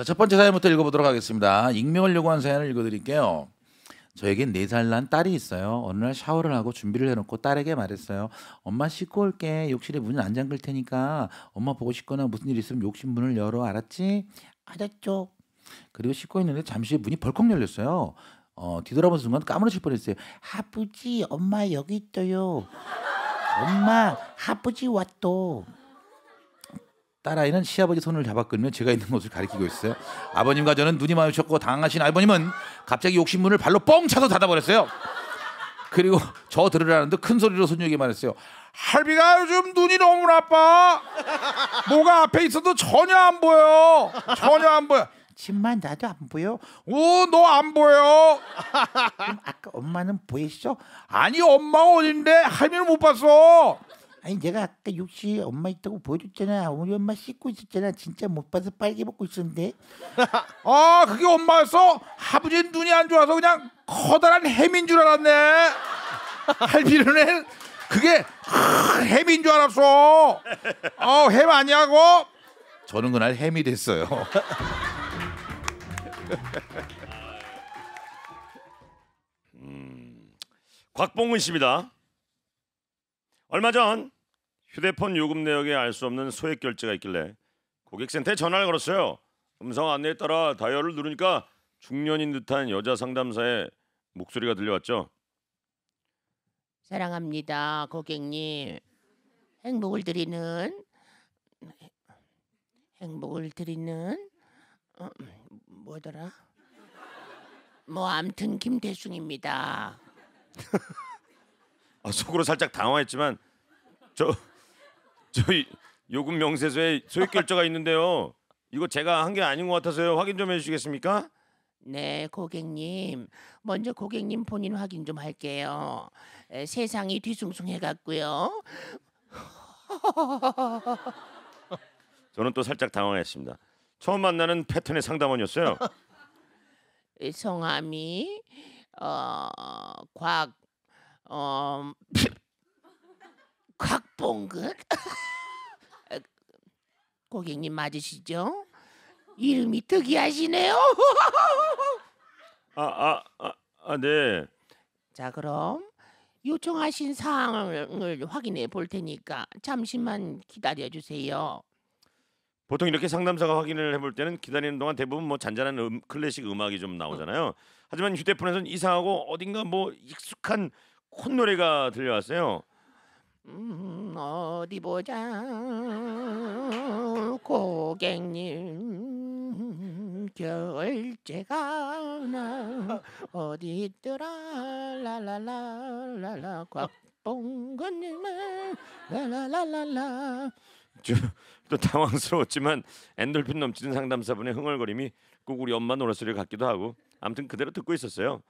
자, 첫 번째 사연부터 읽어보도록 하겠습니다. 익명을 요구한 사연을 읽어드릴게요. 저에겐 4살 난 딸이 있어요. 어느 날 샤워를 하고 준비를 해놓고 딸에게 말했어요. 엄마 씻고 올게. 욕실에 문을 안 잠글 테니까 엄마 보고 싶거나 무슨 일 있으면 욕실 문을 열어. 알았지? 알았죠. 그리고 씻고 있는데 잠시 문이 벌컥 열렸어요. 어, 뒤돌아본 순간 까무러질 뻔했어요. 아버지, 엄마 여기 있어요. 엄마, 아버지 왔도. 딸아이는 시아버지 손을 잡아 끌며 제가 있는 곳을 가리키고 있어요. 아버님과 저는 눈이 마주쳤고 당황하신 아버님은 갑자기 욕심문을 발로 뻥 차서 닫아버렸어요. 그리고 저 들으라는데 큰 소리로 손녀에게 말했어요. 할비가 요즘 눈이 너무 나빠. 뭐가 앞에 있어도 전혀 안 보여. 전혀 안 보여. 집만 나도 안 보여. 오, 너 안 보여. 그럼 아까 엄마는 보이시죠? 아니, 엄마가 어딘데? 할미는 못 봤어. 아니 내가 아까 육시 엄마 있다고 보여줬잖아. 우리 엄마 씻고 있었잖아. 진짜 못 봐서 빨개 먹고 있었는데. 아 그게 엄마였어? 아버지 눈이 안 좋아서 그냥 커다란 햄인 줄 알았네. 할비르는 그게 햄인 줄 알았어. 어햄 아니야고? 저는 그날 햄이 됐어요. 음, 곽봉근 씨입니다. 얼마 전 휴대폰 요금 내역에 알 수 없는 소액 결제가 있길래 고객센터에 전화를 걸었어요. 음성 안내에 따라 다이얼을 누르니까 중년인 듯한 여자 상담사의 목소리가 들려왔죠. 사랑합니다, 고객님. 행복을 드리는 행복을 드리는 어, 뭐더라? 뭐 암튼 김대중입니다. 아, 속으로 살짝 당황했지만 저 저희 요금 명세서에 소액 결제가 있는데요. 이거 제가 한 게 아닌 것 같아서요. 확인 좀 해주시겠습니까? 네, 고객님. 먼저 고객님 본인 확인 좀 할게요. 에, 세상이 뒤숭숭해갔고요. 저는 또 살짝 당황했습니다. 처음 만나는 패턴의 상담원이었어요. 성함이 어, 곽 어, 곽봉근 고객님 맞으시죠? 이름이 특이하시네요. 아아아 아, 아, 아, 네. 자 그럼 요청하신 사항을 확인해 볼 테니까 잠시만 기다려 주세요. 보통 이렇게 상담사가 확인을 해 볼 때는 기다리는 동안 대부분 뭐 잔잔한 음, 클래식 음악이 좀 나오잖아요. 하지만 휴대폰에선 이상하고 어딘가 뭐 익숙한 콧노래가 들려왔어요. 음, 어디 보자 고객님 결제가 나 어디 있더라 라라라라라 곽봉근님의 라라라라라 또 당황스러웠지만 엔돌핀 넘치는 상담사분의 흥얼거림이 꼭 우리 엄마 노래소리 같기도 하고 아무튼 그대로 듣고 있었어요.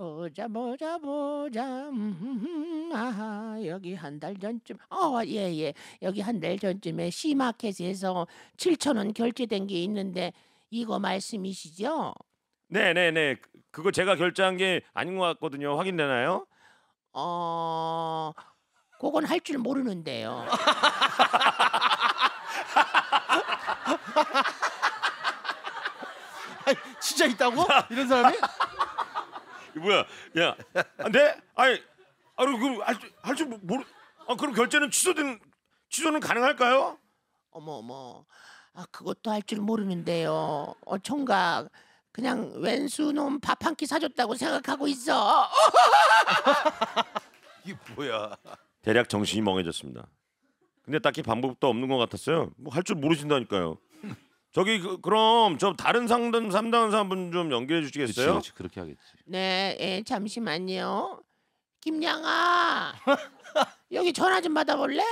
보자 보자 보자 음, 아하 여기 한 달 전쯤 어예예 예. 여기 한 달 전쯤에 시마켓에서 7천 원 결제된 게 있는데 이거 말씀이시죠? 네네네 네, 네. 그, 그거 제가 결제한 게 아닌 것 같거든요 확인되나요? 어 그건 할 줄 모르는데요. 진짜 있다고? 이런 사람이? 뭐야? 야, 아, 네? 아니, 아, 그럼 할 줄 모르. 아, 그럼 결제는 취소된 취소는 가능할까요? 어머 어머, 아 그것도 할 줄 모르는데요. 어 총각, 그냥 왼수놈 밥 한 끼 사줬다고 생각하고 있어. 이게 뭐야? 대략 정신이 멍해졌습니다. 근데 딱히 방법도 없는 것 같았어요. 뭐 할 줄 모르신다니까요. 저기 그, 럼저 다른 상담 상담사분 좀 연결해 주시겠어요? 그렇지, 그렇게 하겠지. 네, 예, 잠시만요. 김양아, 여기 전화 좀 받아볼래?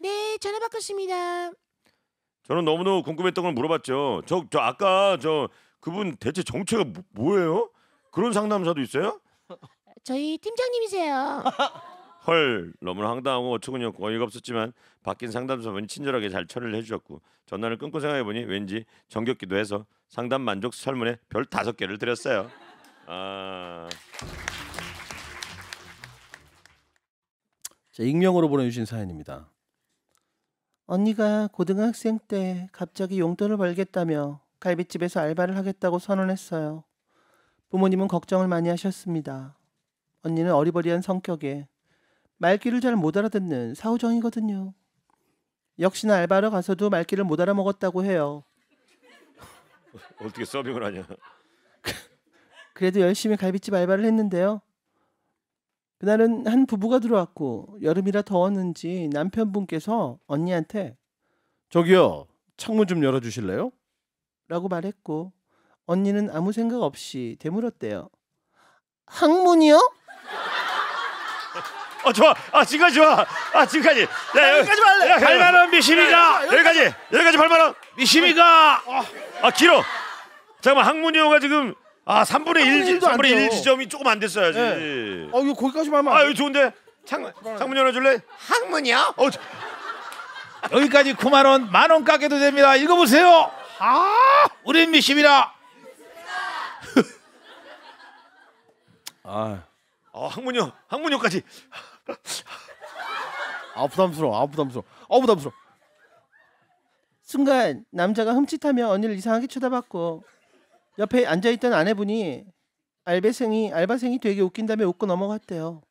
네, 전화 받겠습니다. 저는 너무너무 궁금했던 걸 물어봤죠. 저, 저 아까 저 그분 대체 정체가 뭐, 예요 그런 상담사도 있어요? 저희 팀장님이세요. 헐, 너무나 황당하고 어처구니없고 어이가 없었지만 바뀐 상담사분이 친절하게 잘 처리를 해주셨고 전화를 끊고 생각해보니 왠지 정겹기도 해서 상담 만족 설문에 별 다섯 개를 드렸어요. 아... 자, 익명으로 보내주신 사연입니다. 언니가 고등학생 때 갑자기 용돈을 벌겠다며 갈비집에서 알바를 하겠다고 선언했어요. 부모님은 걱정을 많이 하셨습니다. 언니는 어리버리한 성격에 말귀를 잘 못 알아듣는 사우정이거든요. 역시나 알바로 가서도 말귀를 못 알아먹었다고 해요. 어떻게 서빙을 하냐? 그래도 열심히 갈비집 알바를 했는데요. 그날은 한 부부가 들어왔고 여름이라 더웠는지 남편분께서 언니한테 저기요 창문 좀 열어주실래요? 라고 말했고 언니는 아무 생각 없이 되물었대요. 항문이요? 어 좋아. 아 지금까지 좋아. 아 지금까지. 야 아, 여기까지만 할래. 야, 8만 원 미심이가. 여기까지. 여기까지 8만 원. 미심이가. 아, 아 길어. 잠깐만 학문이호가 지금 아 3분의 1 3분의 1 지점이 조금 안됐어요지 네. 어 이거 거기까지만 하면. 아 여기 좋은데. 창 창문 열어줄래? 학문이요 어. 여기까지 9만 원, 만원 깎여도 됩니다. 읽어보세요. 아, 우리 미심이라. 아, 아 어, 항문요, 학문요까지 아 부담스러워 아 부담스러워 아 부담스러워 순간 남자가 흠칫하며 언니를 이상하게 쳐다봤고 옆에 앉아있던 아내분이 알배생이 알바생이 되게 웃긴다며 웃고 넘어갔대요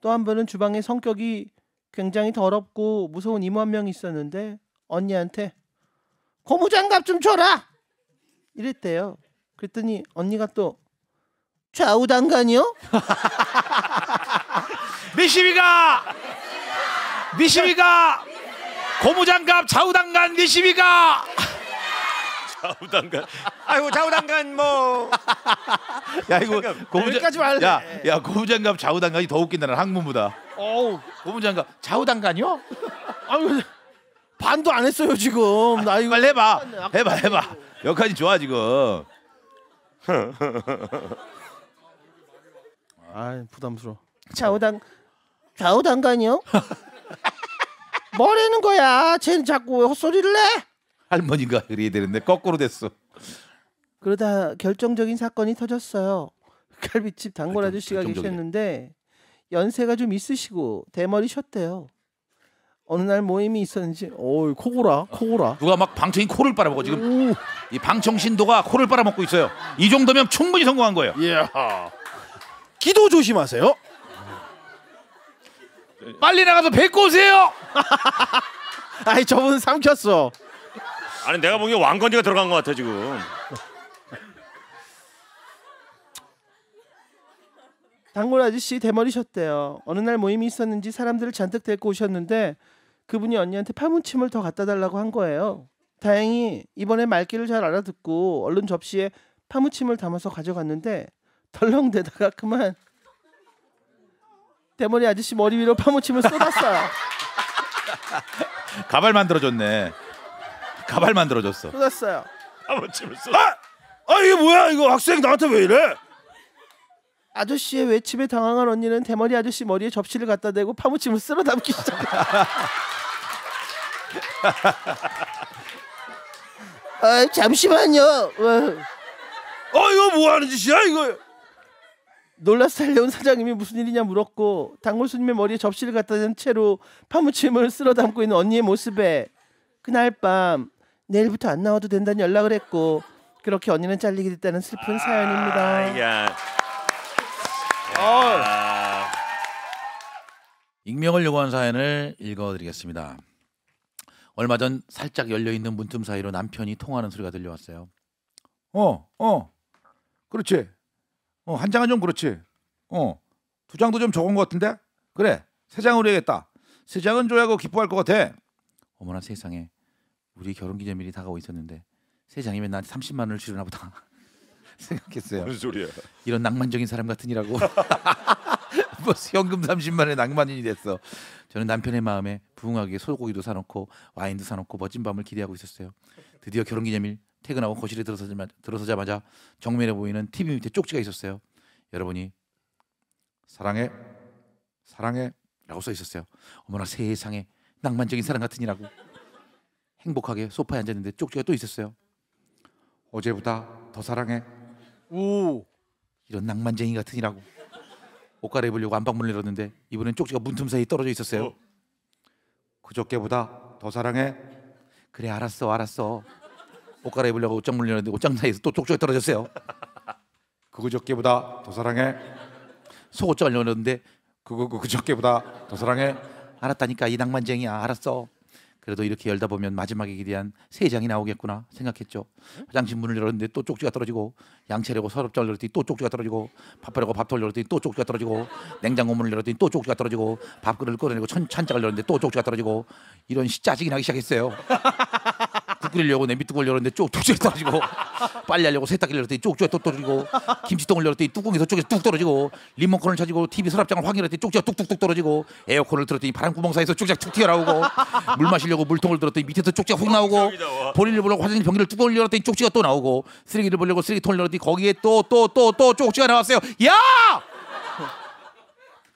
또 한 번은 주방에 성격이 굉장히 더럽고 무서운 이모 한명 있었는데 언니한테 고무장갑 좀 줘라 이랬대요 그랬더니 언니가 또 좌우당간이요? 미시비가 미시비가 고무장갑 좌우당간 미시비가 좌우당간 아이고 좌우당간 뭐 야 이거 여기까지 야, 야 고무장갑 좌우당간이 더 웃긴다 는 학문보다 어우 고무장갑 좌우당간이요? 아유 반도 안 했어요 지금 나 이거 빨리 해봐 해봐 해봐 여기까지 좋아 지금 아 부담스러워 좌우당 좌우 단간이요? 뭐라는 거야? 쟤는 자꾸 헛소리를 내? 할머니가 그래야 되는데 거꾸로 됐어. 그러다 결정적인 사건이 터졌어요. 갈비집 단골 결 아저씨가 계셨는데 연세가 좀 있으시고 대머리 셨대요. 어느 날 모임이 있었는지 어이 코고라 코고라 누가 막 방청인 코를 빨아먹어 지금 이 방청신도가 코를 빨아먹고 있어요. 이 정도면 충분히 성공한 거예요. 예. 기도 조심하세요. 빨리 나가서 뵙고 오세요. 아이 저분 삼켰어. 아니 내가 보기에 왕건지가 들어간 것 같아 지금. 단골 아저씨 대머리셨대요. 어느 날 모임이 있었는지 사람들을 잔뜩 데리고 오셨는데 그분이 언니한테 파문침을 더 갖다 달라고 한 거예요. 다행히 이번에 말귀를 잘 알아듣고 얼른 접시에 파무침을 담아서 가져갔는데 덜렁대다가 그만 대머리 아저씨 머리 위로 파묻힘을 쏟았어요. 가발 만들어줬네. 가발 만들어줬어. 쏟았어요. 파무침을 쏟. 아! 아 이게 뭐야? 이거 학생 나한테 왜 이래? 아저씨의 외침에 당황한 언니는 대머리 아저씨 머리에 접시를 갖다 대고 파무침을 쓸어 담기 시작. 아 잠시만요. 어 이거 뭐 하는 짓이야 이거? 놀라서 달려온 사장님이 무슨 일이냐 물었고 단골손님의 머리에 접시를 갖다 댄 채로 파무침을 쓸어 담고 있는 언니의 모습에 그날 밤 내일부터 안 나와도 된다는 연락을 했고 그렇게 언니는 잘리게 됐다는 슬픈 아, 사연입니다. 야. 야. 어. 아. 익명을 요구한 사연을 읽어드리겠습니다. 얼마 전 살짝 열려있는 문틈 사이로 남편이 통하는 소리가 들려왔어요. 어, 어, 그렇지. 어, 한 장은 좀 그렇지. 어, 두 장도 좀 적은 것 같은데? 그래, 세 장으로 해야겠다. 세 장은 줘야 하고 기뻐할 것 같아. 어머나 세상에 우리 결혼 기념일이 다가오고 있었는데 세 장이면 나한테 30만 원을 주려나 보다 생각했어요. 무슨 소리야? 이런 낭만적인 사람 같으니라고. 뭐 현금 30만 원의 낭만인이 됐어. 저는 남편의 마음에 부흥하게 소고기도 사놓고 와인도 사놓고 멋진 밤을 기대하고 있었어요. 드디어 결혼 기념일 퇴근하고 거실에 들어서자마자, 들어서자마자 정면에 보이는 TV 밑에 쪽지가 있었어요. 여러분이 사랑해, 사랑해라고 써 있었어요. 어머나 세상에 낭만적인 사람 같으니라고 행복하게 소파에 앉았는데 쪽지가 또 있었어요. 어제보다 더 사랑해. 오 이런 낭만쟁이 같으니라고 옷 갈아입으려고 안방문을 열었는데 이번엔 쪽지가 문틈 사이에 떨어져 있었어요. 어. 그저께보다 더 사랑해. 그래 알았어 알았어 옷 갈아입으려고 옷장 물렸는데 옷장 사이에서 또 쪽쪽이 떨어졌어요. 그거 적게보다 더 사랑해. 속옷장 열렸는데 그거 그거 적게보다 더 사랑해. 알았다니까 이 낭만쟁이야 알았어. 그래도 이렇게 열다 보면 마지막에 기대한 세 장이 나오겠구나 생각했죠. 화장실 문을 열었는데 또 쪽지가 떨어지고 양치하려고 서랍장 열었더니 또 쪽지가 떨어지고 밥하려고 밥통 열었더니 또 쪽지가 떨어지고 냉장고 문을 열었더니 또 쪽지가 떨어지고 밥그릇을 꺼내고 천, 찬장을 열었는데 또 쪽지가 떨어지고 이런 짜증이 나기 시작했어요. 국 끓이려고 냄비 뚜껑을 열었는데 쪽뚝뚝 떨어지고 빨리 하려고 세탁기를 열었더니 쪽쪽이 또 떨어지고 김치통을 열었더니 뚜껑에서쪽에서뚝 떨어지고 리모컨을 찾고 TV 서랍장을 확인했더니 쪽지가 뚝뚝뚝 떨어지고 에어컨을 들었더니 바람구멍 사이에서 쪽지가 툭 튀어나오고 물 마시려고 물통을 들었더니 밑에서 쪽지가 훅 나오고 본인을 보려고 화장실 변기를 뚜껑을 열었더니 쪽지가 또 나오고 쓰레기를 보려고 쓰레기통을 열었더니 거기에 또 또 또 또 쪽지가 나왔어요 야!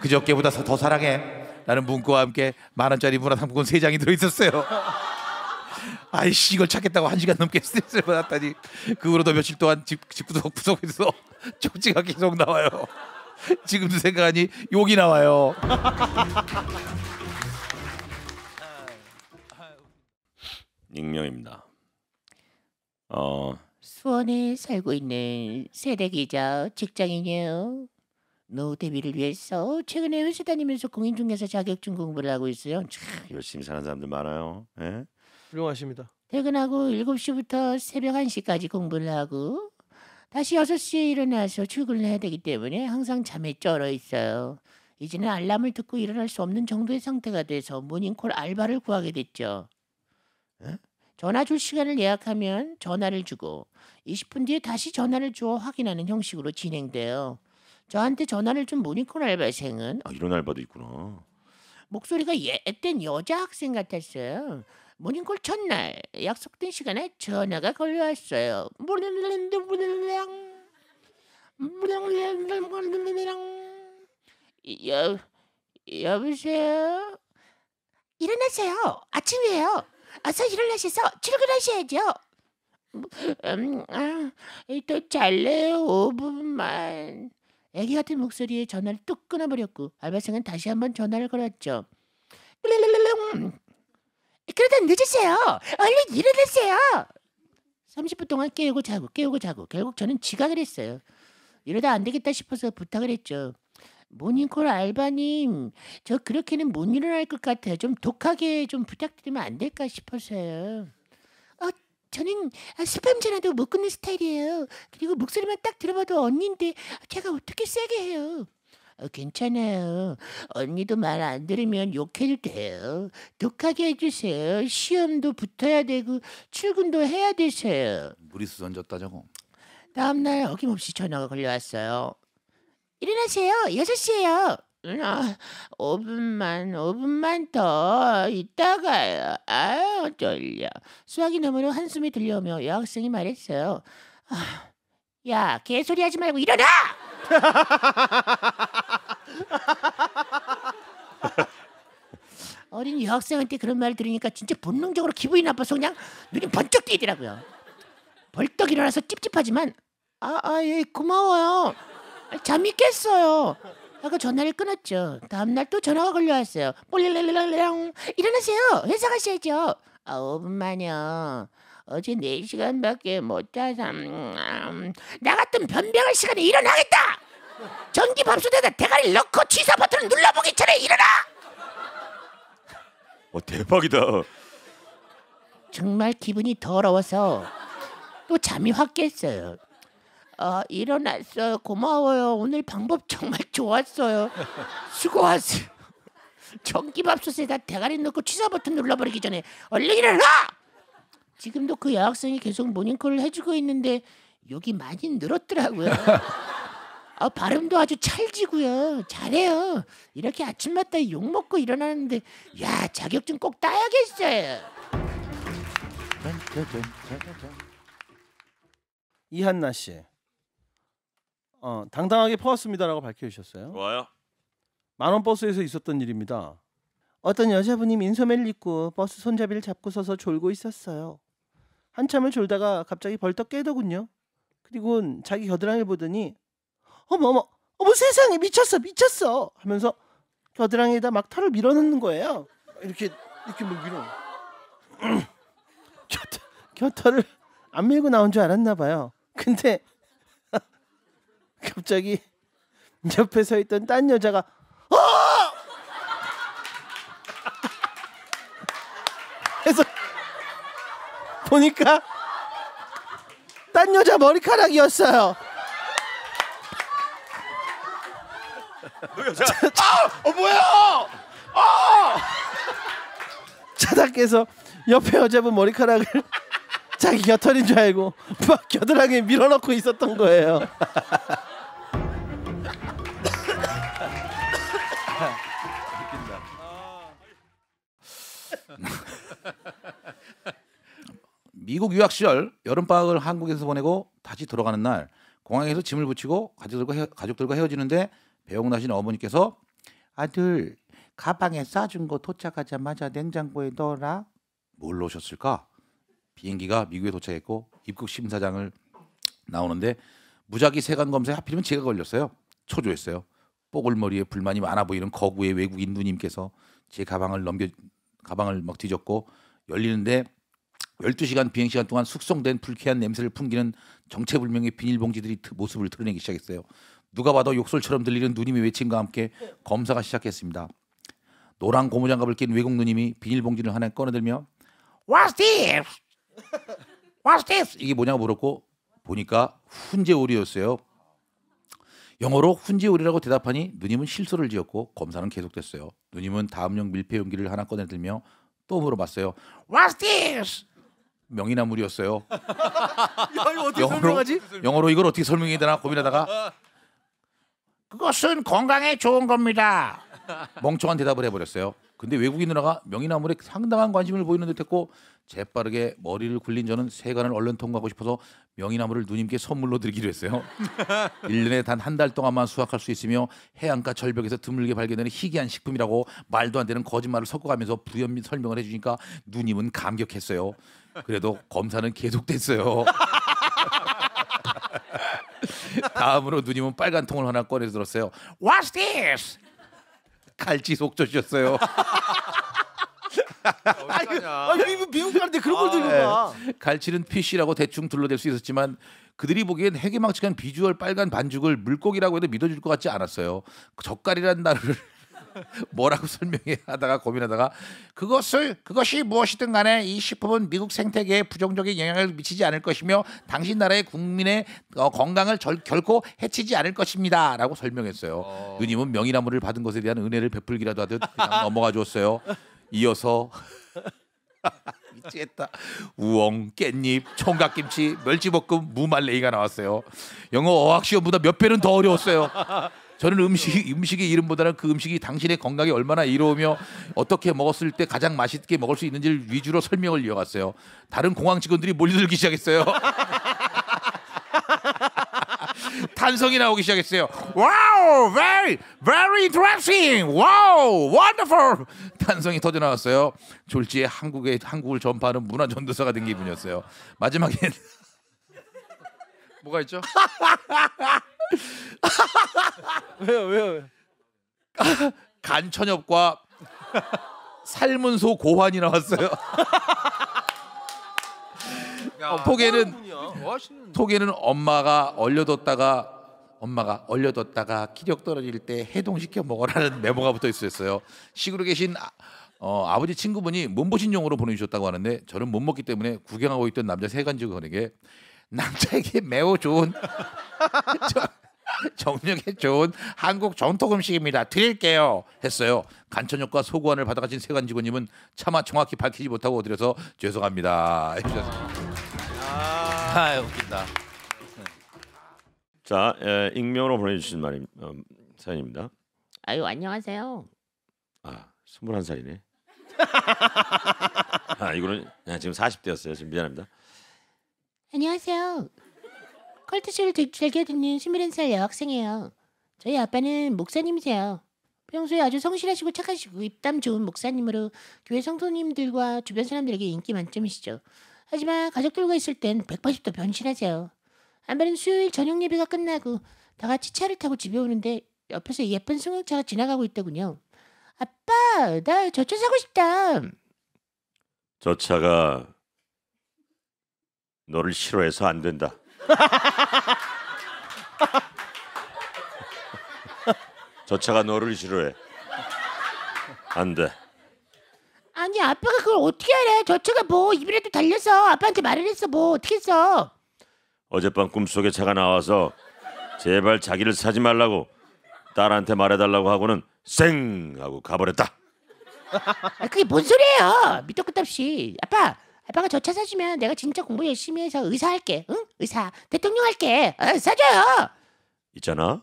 그저께보다 더 사랑해. 라는 문구와 함께 만 원짜리 문화상품권 세 장이 들어있었어요. 아이씨 이걸 찾겠다고 한 시간 넘게 스트레스를 받았다니 그 후로도 며칠 동안 집, 집구석 구석에서 쪽지가 계속 나와요 지금도 생각하니 욕이 나와요 익명입니다 어 수원에 살고 있는 세대기자 직장인이요 노후 대비를 위해서 최근에 회사 다니면서 공인중개사 자격증 공부를 하고 있어요. 참 아, 열심히 사는 사람들 많아요. 예? 훌륭하십니다. 퇴근하고 7시부터 새벽 1시까지 공부를 하고 다시 6시에 일어나서 출근을 해야 되기 때문에 항상 잠에 쩔어 있어요. 이제는 알람을 듣고 일어날 수 없는 정도의 상태가 돼서 모닝콜 알바를 구하게 됐죠. 예? 전화 줄 시간을 예약하면 전화를 주고 20분 뒤에 다시 전화를 주어 확인하는 형식으로 진행돼요. 저한테 전화를 좀 모니콜 알바생은 아, 이런 알바도 있구나. 목소리가 옛된 예, 여자 학생 같았어요. 모닝콜 첫날 약속된 시간에 전화가 걸려왔어요. 여 여보세요. 일어나세요. 아침이에요. 어서 일어나셔서 출근하셔야죠. 음, 아, 더 잘래요. 5분만. 애기 같은 목소리에 전화를 뚝 끊어버렸고 알바생은 다시 한번 전화를 걸었죠. 그러다 늦으세요. 얼른 일어나세요. 30분 동안 깨우고 자고 깨우고 자고 결국 저는 지각을 했어요. 이러다 안 되겠다 싶어서 부탁을 했죠. 모닝콜 알바님, 저 그렇게는 못 일어날 것 같아요. 좀 독하게 좀 부탁드리면 안 될까 싶어서요. 저는 스팸 아, 전화도 못 끊는 스타일이에요. 그리고 목소리만 딱 들어봐도 언니인데 제가 어떻게 세게 해요. 어, 괜찮아요. 언니도 말 안 들으면 욕해도 돼요. 독하게 해주세요. 시험도 붙어야 되고 출근도 해야 되세요. 무리수 던졌다 저거. 다음날 어김없이 전화가 걸려왔어요. 일어나세요. 6시에요. 아, 5분만, 5분만 더 있다가요. 아유, 졸려. 수학이 너머로 한숨이 들려오며 여학생이 말했어요. 아, 야, 개소리 하지 말고 일어나! 어린 여학생한테 그런 말 들으니까 진짜 본능적으로 기분이 나빠서 그냥 눈이 번쩍 뜨더라고요 벌떡 일어나서 찝찝하지만 아, 아, 예, 고마워요. 아, 잠이 깼어요. 하고 전화를 끊었죠. 다음날 또 전화가 걸려왔어요. 뽈릴랄랄랄랑 일어나세요. 회사 가셔야죠. 아 오분만요. 어제 4시간밖에 못 자서 음, 나 같은 변병할 시간에 일어나겠다. 전기 밥솥에다 대가리 넣고 취사 버튼을 눌러보기 전에 일어나. 어, 대박이다. 정말 기분이 더러워서 또 잠이 확 깼어요. 어, 일어났어요. 고마워요. 오늘 방법 정말 좋았어요. 수고하세요. 전기밥솥에다 대가리 넣고 취사 버튼 눌러버리기 전에 얼른 일어나! 지금도 그 여학생이 계속 모닝콜을 해주고 있는데 여기 많이 늘었더라고요. 아, 발음도 아주 찰지고요. 잘해요. 이렇게 아침마다 욕 먹고 일어나는데 야 자격증 꼭 따야겠어요. 이한나 씨. 어, 당당하게 퍼왔습니다라고 밝혀주셨어요. 좋아요. 만원 버스에서 있었던 일입니다. 어떤 여자분이 민소매를 입고 버스 손잡이를 잡고 서서 졸고 있었어요. 한참을 졸다가 갑자기 벌떡 깨더군요. 그리고 자기 겨드랑이를 보더니 어머 어머 어머 세상에 미쳤어 미쳤어 하면서 겨드랑이에다 막 털을 밀어넣는 거예요. 이렇게 이렇게 뭐 밀어. 곁털을 안 밀고 나온 줄 알았나 봐요. 근데 갑자기 옆에 서 있던 딴 여자가 어! 그래서 보니까 딴 여자 머리카락이었어요. 그 여자 아! 어 뭐야? 아! 차다께서 옆에 여자분 머리카락을 자기 겨털인 줄 알고 막 겨드랑이에 밀어넣고 있었던 거예요. 미국 유학 시절 여름방학을 한국에서 보내고 다시 돌아가는 날 공항에서 짐을 붙이고 가족들과, 헤, 가족들과 헤어지는데 배웅나신 어머니께서 아들 가방에 싸준 거 도착하자마자 냉장고에 넣어라. 뭘 넣으셨을까? 비행기가 미국에 도착했고 입국 심사장을 나오는데 무작위 세관 검사에 하필이면 제가 걸렸어요. 초조했어요. 뽀글머리에 불만이 많아 보이는 거구의 외국인 누님께서 제 가방을 넘겨 가방을 막 뒤졌고 열리는데 12시간 비행시간 동안 숙성된 불쾌한 냄새를 풍기는 정체불명의 비닐봉지들이 모습을 드러내기 시작했어요. 누가 봐도 욕설처럼 들리는 누님의 외침과 함께 검사가 시작했습니다. 노란 고무장갑을 낀 외국 누님이 비닐봉지를 하나 꺼내들며 What's this? What's this? 이게 뭐냐고 물었고 보니까 훈제오리였어요. 영어로 훈제오리라고 대답하니 누님은 실수를 지었고 검사는 계속됐어요. 누님은 다음용 밀폐 용기를 하나 꺼내들며 또 물어봤어요. What's this? 명이나물이었어요. 영어로, 영어로 이걸 어떻게 설명해야 되나 고민하다가 그것은 건강에 좋은 겁니다. 멍청한 대답을 해버렸어요. 근데 외국인 누나가 명이나물에 상당한 관심을 보이는 듯했고 재빠르게 머리를 굴린 저는 세관을 얼른 통과하고 싶어서 명이나물을 누님께 선물로 드리기로 했어요. 1년에 단 한 달 동안만 수확할 수 있으며 해안가 절벽에서 드물게 발견되는 희귀한 식품이라고 말도 안 되는 거짓말을 섞어가면서 부연민 설명을 해주니까 누님은 감격했어요. 그래도 검사는 계속됐어요. 다음으로 누님은 빨간 통을 하나 꺼내 들었어요. What's this? 갈치속젖이었어요. 아, 아, 아니, 아니 미국 가는데 그런 걸 들고 가. 아, 예. 갈치는 피쉬라고 대충 둘러댈 수 있었지만 그들이 보기엔 해괴망측한 비주얼 빨간 반죽을 물고기라고 해도 믿어줄 것 같지 않았어요. 그 젓갈이란 단를 뭐라고 설명해 하다가 고민하다가 그것을 그것이 무엇이든 간에 이 식품은 미국 생태계에 부정적인 영향을 미치지 않을 것이며 당신 나라의 국민의 어, 건강을 절, 결코 해치지 않을 것입니다라고 설명했어요. 어... 누님은 명이나무를 받은 것에 대한 은혜를 베풀기라도 하듯 그냥 넘어가 주었어요. 이어서 미치겠다. 우엉, 깻잎, 총각김치, 멸치볶음, 무말레이가 나왔어요. 영어 어학 시험보다 몇 배는 더 어려웠어요. 저는 음식 음식의 이름보다는 그 음식이 당신의 건강에 얼마나 이로우며 어떻게 먹었을 때 가장 맛있게 먹을 수 있는지를 위주로 설명을 이어갔어요. 다른 공항 직원들이 몰려들기 시작했어요. 탄성이 나오기 시작했어요. 와우, very, very interesting. 와우, w o n d e r f u l 탄성이 터져 나왔어요. 졸지에 한국의 한국을 전파하는 문화 전도사가 된 기분이었어요. 마지막엔 뭐가 있죠? 왜요 왜요? 왜요? 간천엽과 삶은 소 고환이 나왔어요. 야, 어, 토개는 토개는 뭐 엄마가 얼려뒀다가 엄마가 얼려뒀다가 기력 떨어질 때 해동시켜 먹으라는 메모가 붙어 있었어요. 시골에 계신 아, 어, 아버지 친구분이 몸보신용으로 보내주셨다고 하는데 저는 못 먹기 때문에 구경하고 있던 남자 세간직원에게 남자에게 매우 좋은 정력에 좋은 한국 전통 음식입니다. 드릴게요. 했어요. 간천역과 소구안을 받아가신 세관 직원님은 차마 정확히 밝히지 못하고 드려서 죄송합니다. 아, 웃긴다. 자, 에, 예, 익명으로 보내주신 말 어, 사연입니다. 아유 안녕하세요. 아, 스물한 살이네. 아, 이거는 아, 지금 40대였어요. 지금 미안합니다. 안녕하세요. 컬투쇼를 즐겨 듣는 21살 여학생이에요. 저희 아빠는 목사님이세요. 평소에 아주 성실하시고 착하시고 입담 좋은 목사님으로 교회 성도님들과 주변 사람들에게 인기 만점이시죠. 하지만 가족들과 있을 땐 180도 변신하세요. 한번은 수요일 저녁 예배가 끝나고 다 같이 차를 타고 집에 오는데 옆에서 예쁜 승용차가 지나가고 있더군요. 아빠, 나 저 차 사고 싶다. 저 차가 너를 싫어해서 안 된다. 저 차가 너를 싫어해. 안 돼. 아니 아빠가 그걸 어떻게 알아? 저 차가 뭐 입이라도 달려서 아빠한테 말을 했어 뭐 어떻게 했어? 어젯밤 꿈속에 차가 나와서 제발 자기를 사지 말라고 딸한테 말해달라고 하고는 쌩 하고 가버렸다. 아, 그게 뭔 소리예요? 밑도 끝없이 아빠 아빠가 저 차 사주면 내가 진짜 공부 열심히 해서 의사 할게. 응? 의사. 대통령 할게. 어, 사줘요. 있잖아.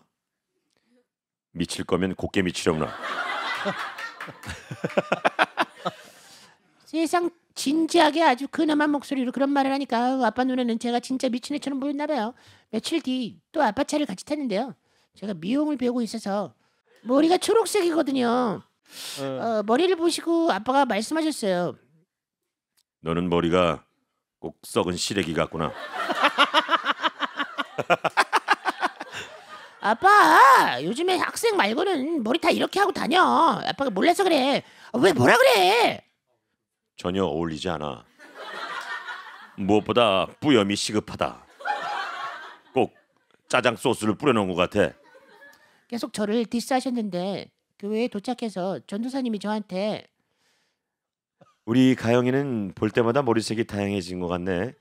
미칠 거면 곱게 미치려나. 세상 진지하게 아주 근엄한 목소리로 그런 말을 하니까 아빠 눈에는 제가 진짜 미친 애처럼 보였나 봐요. 며칠 뒤 또 아빠 차를 같이 탔는데요. 제가 미용을 배우고 있어서 머리가 초록색이거든요. 어, 어 머리를 보시고 아빠가 말씀하셨어요. 너는 머리가 꼭 썩은 시래기 같구나. 아빠 요즘에 학생 말고는 머리 다 이렇게 하고 다녀. 아빠가 몰라서 그래. 아, 왜 뭐라 그래? 전혀 어울리지 않아. 무엇보다 뿌염이 시급하다. 꼭 짜장 소스를 뿌려놓은 것 같아. 계속 저를 디스하셨는데 교회에 그 도착해서 전도사님이 저한테 우리 가영이는 볼 때마다 머리색이 다양해진 것 같네.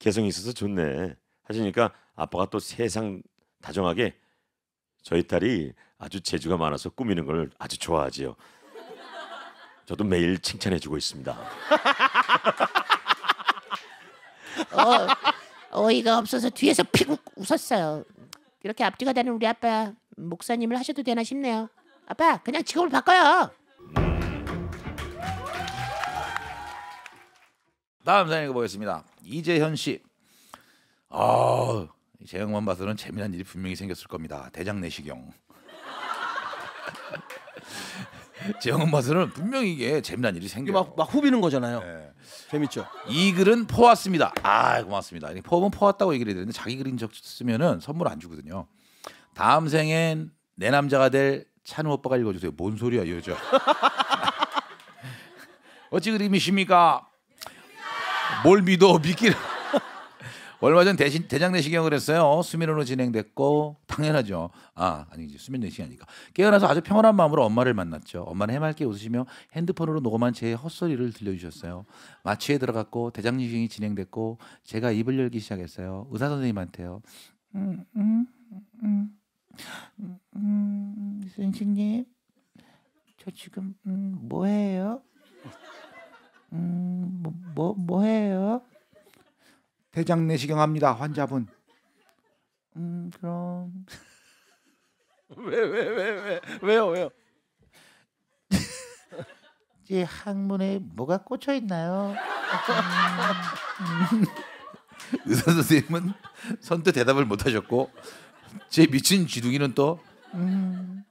개성이 있어서 좋네. 하시니까 아빠가 또 세상 다정하게 저희 딸이 아주 재주가 많아서 꾸미는 걸 아주 좋아하지요. 저도 매일 칭찬해주고 있습니다. 어, 어이가 없어서 뒤에서 피국 웃었어요. 이렇게 앞뒤가 되는 우리 아빠 목사님을 하셔도 되나 싶네요. 아빠 그냥 직업을 바꿔요. 다음 사연 읽어보겠습니다. 이재현 씨. 아, 제형만 봐서는 재미난 일이 분명히 생겼을 겁니다. 대장 내시경. 제형만 봐서는 분명히 이게 재미난 일이 생겨. 막, 막 후비는 거잖아요. 네. 재밌죠. 이 글은 포왔습니다. 아, 고맙습니다. 포은 포왔다고 얘기를 드렸는데 자기 글인 적 쓰면은 선물 안 주거든요. 다음 생엔 내 남자가 될 찬우 오빠가 읽어주세요. 뭔 소리야, 여자. 어찌 그림이십니까? 뭘 믿어 믿기를 얼마 전 대신 대장 내시경을 했어요. 수면으로 진행됐고 당연하죠. 아 아니지 수면 내시경이니까 깨어나서 아주 평온한 마음으로 엄마를 만났죠. 엄마는 해맑게 웃으시며 핸드폰으로 녹음한 제 헛소리를 들려주셨어요. 마취에 들어갔고 대장 내시경이 진행됐고 제가 입을 열기 시작했어요. 의사 선생님한테요. 음, 음, 음, 음, 음, 선생님 저 지금 음, 뭐해요? 뭐 뭐해요? 대장 내시경 합니다. 환자분. 음 그럼 왜 왜 왜왜 왜, 요 왜요? 이 항문에 뭐가 꽂혀 있나요? 음. 의사 선생님은 선뜻 대답을 못하셨고 제 미친 쥐둥이는 또 음,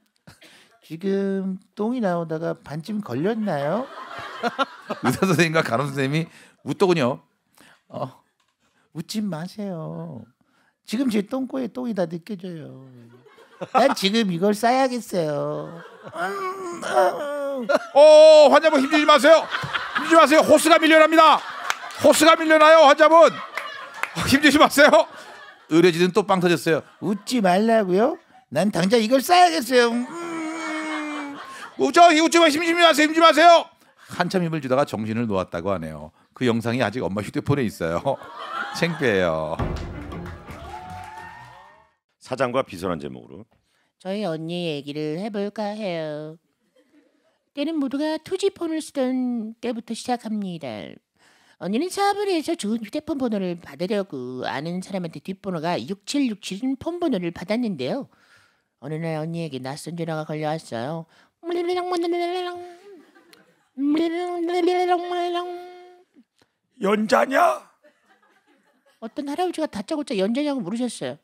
지금 똥이 나오다가 반쯤 걸렸나요? 의사 선생님과 간호 선생님이 웃더군요. 어, 웃지 마세요. 지금 제 똥꼬에 똥이 다 느껴져요. 난 지금 이걸 싸야겠어요. 어, 환자분 힘들지 마세요. 힘들지 마세요. 호스가 밀려납니다. 호스가 밀려나요, 환자분. 힘들지 마세요. 의료진은 또빵 터졌어요. 웃지 말라고요? 난 당장 이걸 싸야겠어요. 음. 웃죠. 웃지 마세요. 힘들지 마세요. 힘들지 마세요. 한참 힘을 주다가 정신을 놓았다고 하네요. 그 영상이 아직 엄마 휴대폰에 있어요. 창피해요. 사장과 비선한 제목으로 저희 언니 얘기를 해볼까 해요. 때는 모두가 투지폰을 쓰던 때부터 시작합니다. 언니는 사업을 해서 좋은 휴대폰 번호를 받으려고 아는 사람한테 뒷번호가 6767인 폰 번호를 받았는데요. 어느 날 언니에게 낯선 전화가 걸려왔어요. 연자냐? 어떤 할아버지가 다짜고짜 연자냐고 물으셨어요.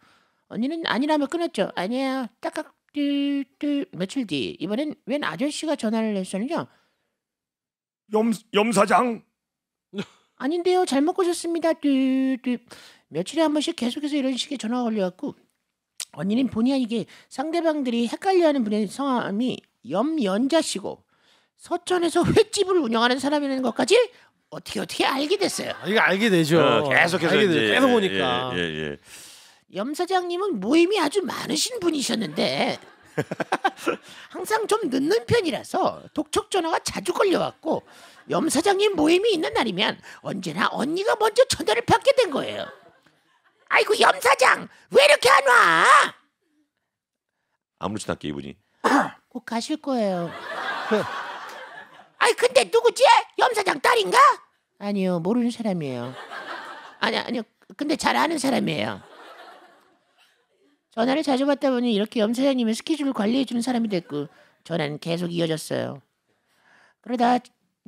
언니는 아니라며 끊었죠. 아니야 딱딱 뚜뚜 며칠 뒤 이번엔 웬 아저씨가 전화를 했었느냐염 염사장 아닌데요. 잘못 거셨습니다. 뚜뚜 며칠에 한 번씩 계속해서 이런 식의 전화가 걸려갖고 언니는 본의 아니게 상대방들이 헷갈려하는 분의 성함이 염연자 씨고 서천에서 횟집을 운영하는 사람이라는 것까지 어떻게 어떻게 알게 됐어요. 아, 이거 알게 되죠. 어, 계속해서 알게 이제, 계속 보니까. 예, 예, 예. 예. 염 사장님은 모임이 아주 많으신 분이셨는데 항상 좀 늦는 편이라서 독촉 전화가 자주 걸려왔고 염 사장님 모임이 있는 날이면 언제나 언니가 먼저 전화를 받게 된 거예요. 아이고 염 사장 왜 이렇게 안 와? 아무렇지도 않게 이분이 꼭 가실 거예요. 아이 근데 누구지? 염사장 딸인가? 아니요 모르는 사람이에요. 아니 아니요 근데 잘 아는 사람이에요. 전화를 자주 받다 보니 이렇게 염사장님의 스케줄을 관리해 주는 사람이 됐고 전화는 계속 이어졌어요. 그러다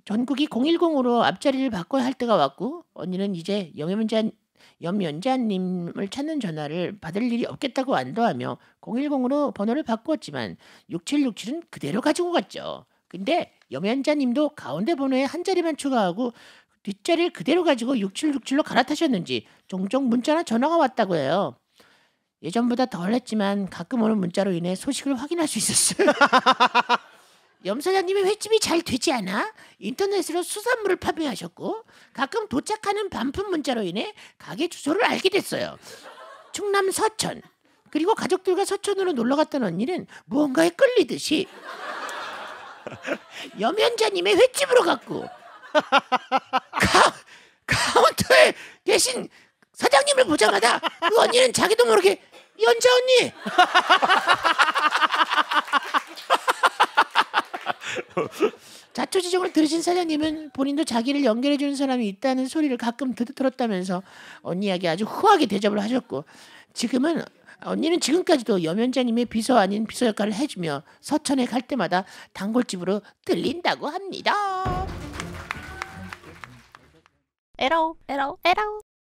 전국이 010으로 앞자리를 바꿔야 할 때가 왔고 언니는 이제 영연자 염연자님을 찾는 전화를 받을 일이 없겠다고 안도하며 010으로 번호를 바꾸었지만 6767은 그대로 가지고 갔죠. 근데 염현자님도 가운데 번호에 한 자리만 추가하고 뒷자리를 그대로 가지고 6767로 갈아타셨는지 종종 문자나 전화가 왔다고 해요. 예전보다 덜 했지만 가끔 오는 문자로 인해 소식을 확인할 수 있었어요. 염 사장님의 횟집이 잘 되지 않아 인터넷으로 수산물을 판매하셨고 가끔 도착하는 반품 문자로 인해 가게 주소를 알게 됐어요. 충남 서천 그리고 가족들과 서천으로 놀러 갔던 언니는 무언가에 끌리듯이 염현자님의 횟집으로 갔고 가, 카운터에 계신 사장님을 보자마자 그 언니는 자기도 모르게 연자 언니 자초지종을 들으신 사장님은 본인도 자기를 연결해 주는 사람이 있다는 소리를 가끔 들, 들었다면서 언니에게 아주 후하게 대접을 하셨고 지금은 언니는 지금까지도 여면자님의 비서 아닌 비서 역할을 해주며 서천에 갈 때마다 단골집으로 들린다고 합니다. 에러 에러 에러